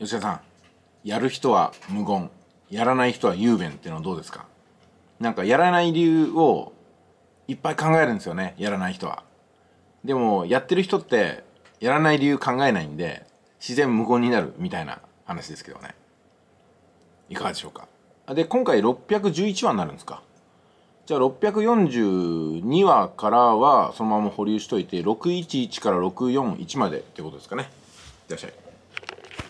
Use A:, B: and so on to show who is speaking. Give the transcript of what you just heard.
A: 吉田さんやる人は無言やらない人は雄弁っていうのはどうですかなんかやらない理由をいっぱい考えるんですよねやらない人はでもやってる人ってやらない理由考えないんで自然無言になるみたいな話ですけどねいかがでしょうかで今回611話になるんですかじゃあ642話からはそのまま保留しといて611から641までってことですかねいらっしゃい